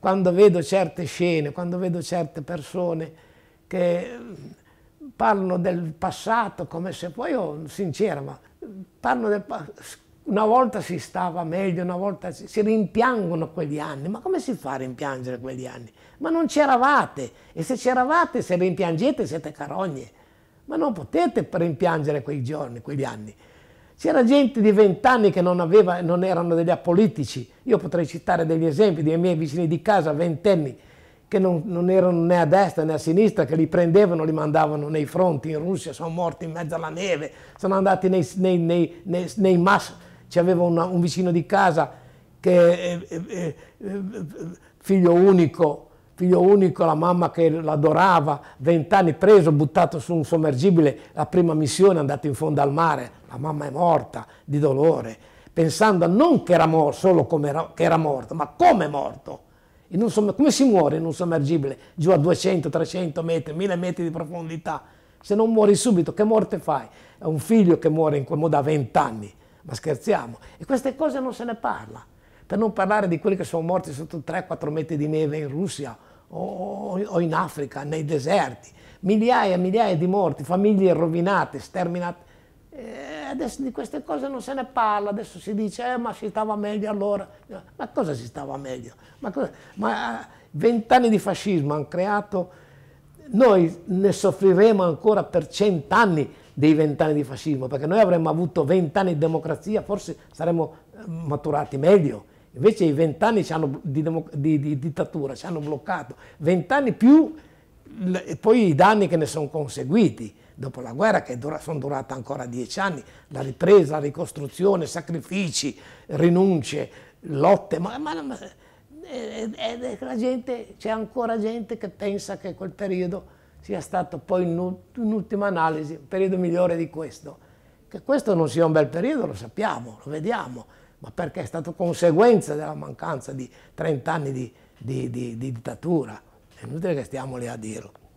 quando vedo certe scene, quando vedo certe persone che mm, parlano del passato come se poi io, mm, sincera, ma mm, parlano del passato una volta si stava meglio, una volta si, si, rimpiangono quegli anni. Ma come si fa a rimpiangere quegli anni? Ma non c'eravate e se c'eravate, se rimpiangete siete carogne. Ma non potete rimpiangere quei giorni, quegli anni. C'era gente di vent'anni che non, aveva, non erano degli apolitici. Io potrei citare degli esempi dei miei vicini di casa, ventenni, che non, non, erano né a destra né a sinistra, che li prendevano, li mandavano nei fronti in Russia, sono morti in mezzo alla neve, sono andati nei, nei, nei, nei, nei mass. C'aveva un vicino di casa che eh, eh, eh, figlio unico, figlio unico, la mamma che l'adorava, vent'anni preso, buttato su un sommergibile, la prima missione, è andato in fondo al mare, la mamma è morta di dolore, pensando non che era morto, solo come era, che era morto, ma come è morto. Un, come si muore in un sommergibile giù a 200, 300 metri, 1000 metri di profondità? Se non muori subito, che morte fai? È un figlio che muore in quel modo a 20 anni, ma scherziamo. E queste cose non se ne parla. Per non parlare di quelli che sono morti sotto 3-4 metri di neve in Russia o, o in Africa, nei deserti, migliaia e migliaia di morti, famiglie rovinate, sterminate. E eh, adesso di queste cose non se ne parla, adesso si dice eh, ma si stava meglio allora, ma cosa si stava meglio? Ma eh, vent'anni di fascismo hanno creato, noi ne soffriremo ancora per cent'anni dei vent'anni di fascismo, perché noi avremmo avuto vent'anni di democrazia, forse saremmo eh, maturati meglio, Invece i vent'anni di, di, di, dittatura ci hanno bloccato, vent'anni più poi i danni che ne sono conseguiti dopo la guerra che dura, sono durata ancora dieci anni, la ripresa, la ricostruzione, sacrifici, rinunce, lotte, ma, ma, ma e, e, e c'è ancora gente che pensa che quel periodo sia stato poi in, in ultima analisi un periodo migliore di questo. Che questo non sia un bel periodo lo sappiamo, lo vediamo, ma perché è stato conseguenza della mancanza di 30 anni di, di, di, di dittatura. È inutile che stiamo lì a dirlo.